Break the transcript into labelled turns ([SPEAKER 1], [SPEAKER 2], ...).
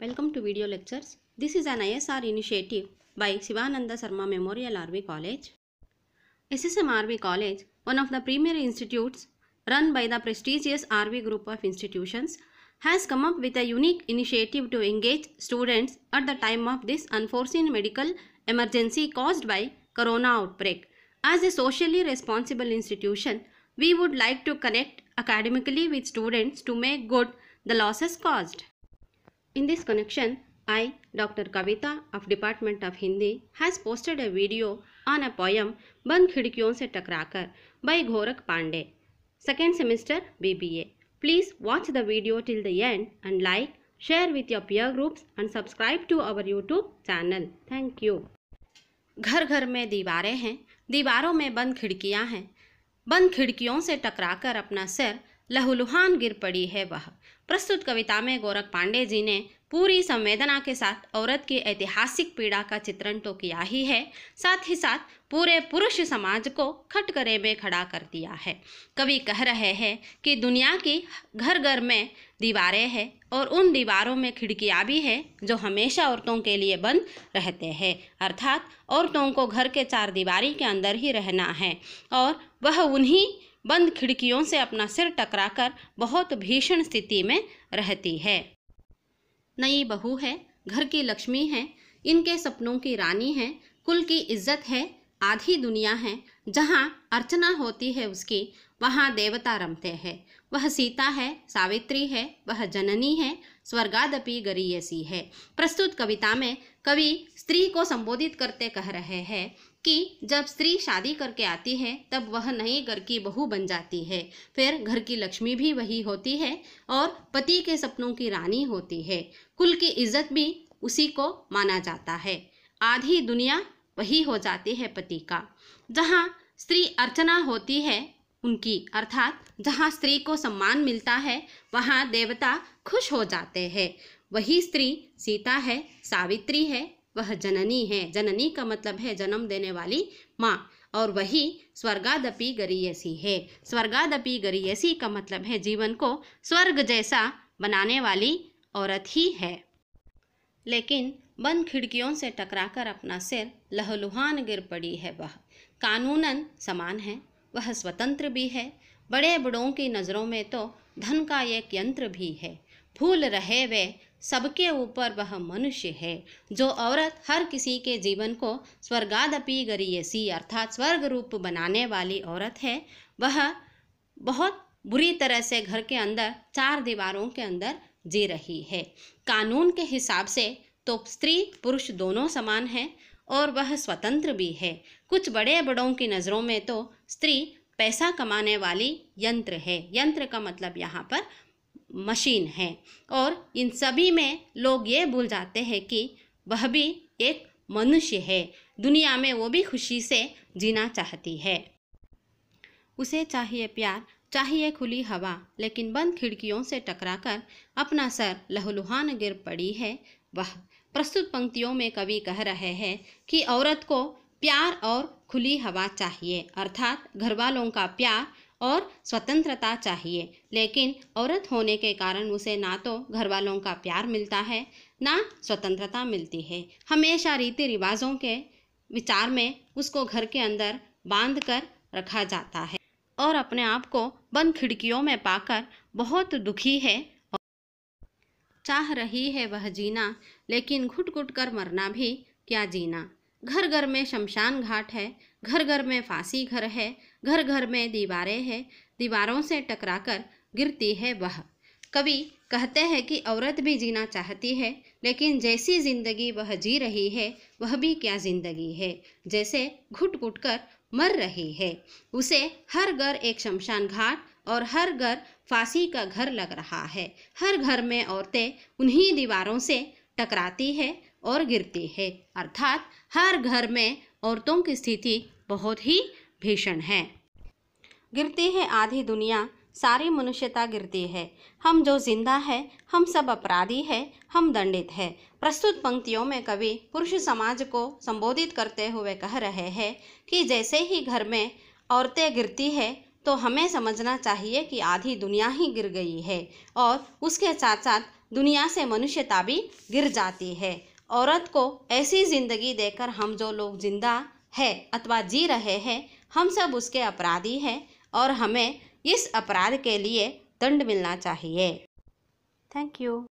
[SPEAKER 1] Welcome to video lectures. This is an ISR initiative by Sivananda Sarma Memorial RV College. SSM RV College, one of the premier institutes run by the prestigious RV group of institutions, has come up with a unique initiative to engage students at the time of this unforeseen medical emergency caused by corona outbreak. As a socially responsible institution, we would like to connect academically with students to make good the losses caused. In this connection, I, Dr. Kavita of Department of Hindi, has posted a video on a poem Ban Khidkiyon Se Takrakar by Ghorak Pandey, second semester BBA. Please watch the video till the end and like, share with your peer groups and subscribe to our YouTube channel. Thank you. घर घर में दीवारें हैं दीवारों में बंद खिड़कियां हैं बंद खिड़कियों से टकराकर अपना सिर लहूलुहान गिर पड़ी है वह प्रस्तुत कविता में गोरख पांडे जी ने पूरी संवेदना के साथ औरत की ऐतिहासिक पीड़ा का चित्रण तो किया ही है साथ ही साथ पूरे पुरुष समाज को खटकरे में खड़ा कर दिया है कवि कह रहे हैं कि दुनिया की घर घर में दीवारें हैं और उन दीवारों में खिड़कियां भी हैं जो हमेशा औरतों के लिए बंद रहते हैं अर्थात औरतों को घर के चार दीवारी के अंदर ही रहना है और वह उन्हीं बंद खिड़कियों से अपना सिर टकराकर बहुत भीषण स्थिति में रहती है नई बहू है घर की लक्ष्मी है इनके सपनों की रानी है कुल की इज्जत है आधी दुनिया है जहाँ अर्चना होती है उसकी वहाँ देवता रमते हैं वह सीता है सावित्री है वह जननी है स्वर्गादपि गरीयसी है प्रस्तुत कविता में कवि स्त्री को संबोधित करते कह रहे हैं कि जब स्त्री शादी करके आती है तब वह नए घर की बहू बन जाती है फिर घर की लक्ष्मी भी वही होती है और पति के सपनों की रानी होती है कुल की इज्जत भी उसी को माना जाता है आधी दुनिया वही हो जाती है पति का जहाँ स्त्री अर्चना होती है उनकी अर्थात जहाँ स्त्री को सम्मान मिलता है वहाँ देवता खुश हो जाते हैं वही स्त्री सीता है सावित्री है वह जननी है जननी का मतलब है जन्म देने वाली माँ और वही स्वर्गादपि गरीयसी है स्वर्गादपि गरीयसी का मतलब है जीवन को स्वर्ग जैसा बनाने वाली औरत ही है लेकिन बंद खिड़कियों से टकराकर अपना सिर लहलुहान गिर पड़ी है वह कानूनन समान है वह स्वतंत्र भी है बड़े बड़ों की नज़रों में तो धन का एक यंत्र भी है भूल रहे वे सबके ऊपर वह मनुष्य है जो औरत हर किसी के जीवन को स्वर्गादपि गरीयसी अर्थात स्वर्ग रूप बनाने वाली औरत है वह बहुत बुरी तरह से घर के अंदर चार दीवारों के अंदर जी रही है कानून के हिसाब से तो स्त्री पुरुष दोनों समान हैं और वह स्वतंत्र भी है कुछ बड़े बड़ों की नज़रों में तो स्त्री पैसा कमाने वाली यंत्र है यंत्र का मतलब यहाँ पर मशीन है और इन सभी में लोग ये भूल जाते हैं कि वह भी एक मनुष्य है दुनिया में वो भी खुशी से जीना चाहती है उसे चाहिए प्यार चाहिए खुली हवा लेकिन बंद खिड़कियों से टकराकर अपना सर लहलुहान गिर पड़ी है वह प्रस्तुत पंक्तियों में कवि कह रहे हैं कि औरत को प्यार और खुली हवा चाहिए अर्थात घर वालों का प्यार और स्वतंत्रता चाहिए लेकिन औरत होने के कारण उसे ना तो घर वालों का प्यार मिलता है ना स्वतंत्रता मिलती है हमेशा रीति रिवाजों के विचार में उसको घर के अंदर बांध कर रखा जाता है और अपने आप को बंद खिड़कियों में पाकर बहुत दुखी है और चाह रही है वह जीना लेकिन घुट घुट कर मरना भी क्या जीना घर घर में शमशान घाट है घर घर में फांसी घर है घर घर में दीवारें हैं दीवारों से टकराकर गिरती है वह कवि कहते हैं कि औरत भी जीना चाहती है लेकिन जैसी जिंदगी वह जी रही है वह भी क्या जिंदगी है जैसे घुट घुट कर मर रही है उसे हर घर एक शमशान घाट और हर घर फांसी का घर लग रहा है हर घर में औरतें उन्हीं दीवारों से टकराती है और गिरती है अर्थात हर घर में औरतों की स्थिति बहुत ही भीषण है गिरती है आधी दुनिया सारी मनुष्यता गिरती है हम जो जिंदा है हम सब अपराधी है हम दंडित है प्रस्तुत पंक्तियों में कवि पुरुष समाज को संबोधित करते हुए कह रहे हैं कि जैसे ही घर में औरतें गिरती है तो हमें समझना चाहिए कि आधी दुनिया ही गिर गई है और उसके साथ साथ दुनिया से मनुष्यता भी गिर जाती है औरत को ऐसी ज़िंदगी देकर हम जो लोग जिंदा है अथवा जी रहे हैं हम सब उसके अपराधी हैं और हमें इस अपराध के लिए दंड मिलना चाहिए थैंक यू